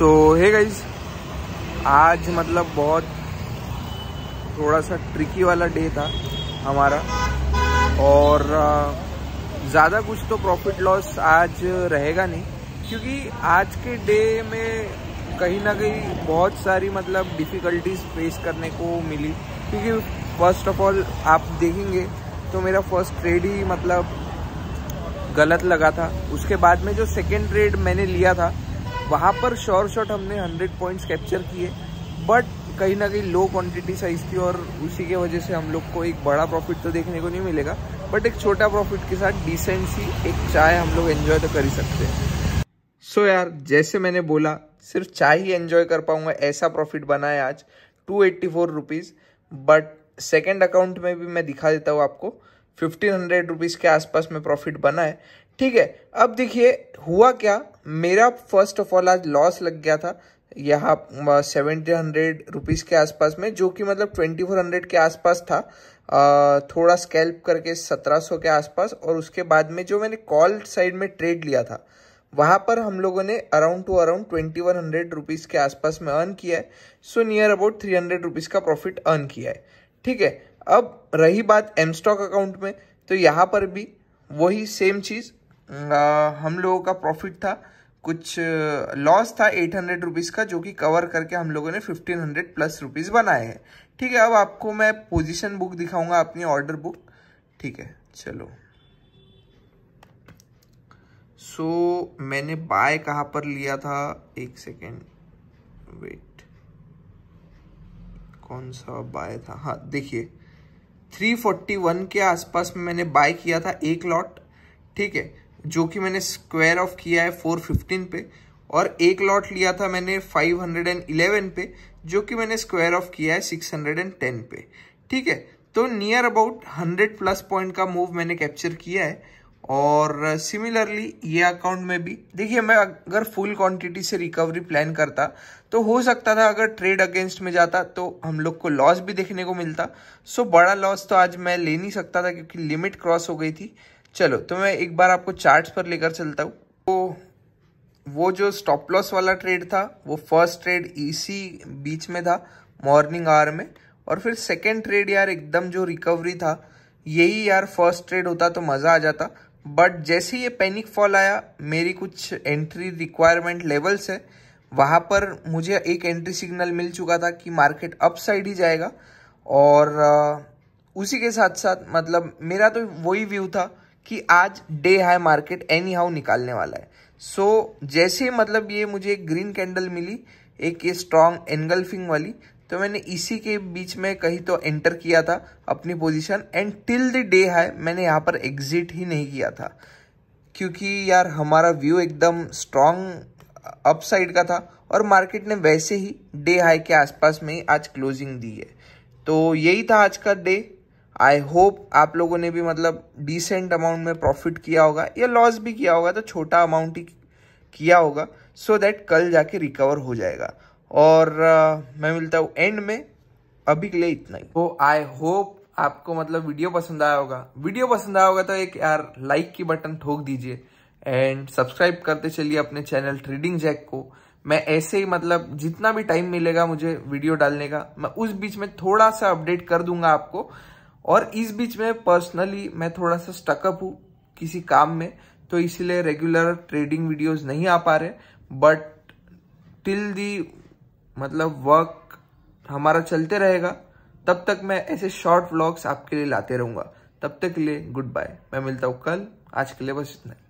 तो है गाइज आज मतलब बहुत थोड़ा सा ट्रिकी वाला डे था हमारा और uh, ज़्यादा कुछ तो प्रॉफिट लॉस आज रहेगा नहीं क्योंकि आज के डे में कहीं ना कहीं बहुत सारी मतलब डिफ़िकल्टीज फेस करने को मिली क्योंकि फर्स्ट ऑफ ऑल आप देखेंगे तो मेरा फर्स्ट ट्रेड ही मतलब गलत लगा था उसके बाद में जो सेकेंड ट्रेड मैंने लिया था वहाँ पर शॉर्ट शॉट हमने हंड्रेड पॉइंट्स कैप्चर किए बट कहीं ना कहीं लो क्वांटिटी साइज थी और उसी के वजह से हम लोग को एक बड़ा प्रॉफिट तो देखने को नहीं मिलेगा बट एक छोटा प्रॉफिट के साथ डिसेंट सी एक चाय हम लोग एन्जॉय तो कर ही सकते हैं सो so यार जैसे मैंने बोला सिर्फ चाय ही एन्जॉय कर पाऊंगा ऐसा प्रॉफिट बना है आज two eighty four rupees but second account में भी मैं दिखा देता हूँ आपको फिफ्टीन हंड्रेड रुपीज़ के आसपास में प्रॉफिट बना है ठीक है अब देखिए हुआ क्या मेरा फर्स्ट ऑफ ऑल आज लॉस लग गया था यहाँ सेवेंटी हंड्रेड रुपीज़ के आसपास में जो कि मतलब ट्वेंटी फोर हंड्रेड के आसपास था थोड़ा स्कैल्प करके सत्रह सौ के आसपास और उसके बाद में जो मैंने कॉल साइड में ट्रेड लिया था वहाँ पर हम लोगों ने around two around twenty one hundred rupees के आसपास में अर्न किया है so near about three hundred rupees का प्रॉफिट अर्न किया है ठीक है अब रही बात एम स्टॉक अकाउंट में तो यहाँ पर भी वही सेम चीज़ हम लोगों का प्रॉफिट था कुछ लॉस था एट हंड्रेड रुपीज़ का जो कि कवर करके हम लोगों ने फिफ्टीन हंड्रेड प्लस रुपीज़ बनाए हैं ठीक है अब आपको मैं पोजीशन बुक दिखाऊंगा अपनी ऑर्डर बुक ठीक है चलो सो so, मैंने बाय कहाँ पर लिया था एक सेकेंड वेट कौन सा बाय था हाँ देखिए 341 के आसपास में मैंने बाय किया था एक लॉट ठीक है जो कि मैंने स्क्वायर ऑफ किया है 415 पे और एक लॉट लिया था मैंने 511 पे जो कि मैंने स्क्वायर ऑफ किया है 610 पे ठीक है तो नियर अबाउट 100 प्लस पॉइंट का मूव मैंने कैप्चर किया है और सिमिलरली ये अकाउंट में भी देखिए मैं अगर फुल क्वांटिटी से रिकवरी प्लान करता तो हो सकता था अगर ट्रेड अगेंस्ट में जाता तो हम लोग को लॉस भी देखने को मिलता सो बड़ा लॉस तो आज मैं ले नहीं सकता था क्योंकि लिमिट क्रॉस हो गई थी चलो तो मैं एक बार आपको चार्ट्स पर लेकर चलता हूँ तो वो जो स्टॉप लॉस वाला ट्रेड था वो फर्स्ट ट्रेड इसी बीच में था मॉर्निंग आवर में और फिर सेकेंड ट्रेड यार एकदम जो रिकवरी था यही यार फर्स्ट ट्रेड होता तो मज़ा आ जाता बट जैसे ये पैनिक फॉल आया मेरी कुछ एंट्री रिक्वायरमेंट लेवल्स है वहाँ पर मुझे एक एंट्री सिग्नल मिल चुका था कि मार्केट अपसाइड ही जाएगा और उसी के साथ साथ मतलब मेरा तो वही व्यू था कि आज day high market anyhow निकालने वाला है सो so, जैसे मतलब ये मुझे ग्रीन कैंडल मिली एक ये स्ट्रांग एनगल्फिंग वाली तो मैंने इसी के बीच में कहीं तो एंटर किया था अपनी position and till the day है मैंने यहाँ पर एग्जिट ही नहीं किया था क्योंकि यार हमारा व्यू एकदम स्ट्रांग अपसाइड का था और मार्केट ने वैसे ही डे हाई के आसपास में ही आज क्लोजिंग दी है तो यही था आज का डे आई होप आप लोगों ने भी मतलब डिसेंट अमाउंट में प्रॉफिट किया होगा या लॉस भी किया होगा तो छोटा अमाउंट ही किया होगा सो so दैट कल जाके रिकवर हो जाएगा और आ, मैं मिलता हूँ एंड में अभी के लिए इतना ही तो आई होप आपको मतलब वीडियो पसंद आया होगा वीडियो पसंद आया होगा तो एक यार लाइक की बटन ठोक दीजिए एंड सब्सक्राइब करते चलिए अपने चैनल ट्रेडिंग जैक को मैं ऐसे ही मतलब जितना भी टाइम मिलेगा मुझे वीडियो डालने का मैं उस बीच में थोड़ा सा अपडेट कर दूंगा आपको और इस बीच में पर्सनली मैं थोड़ा सा स्टकअप हूँ किसी काम में तो इसीलिए रेगुलर ट्रेडिंग वीडियोस नहीं आ पा रहे बट टिल दी मतलब वर्क हमारा चलते रहेगा तब तक मैं ऐसे शॉर्ट व्लॉग्स आपके लिए लाते रहूंगा तब तक के लिए गुड बाय मैं मिलता हूँ कल आज के लिए बस इतना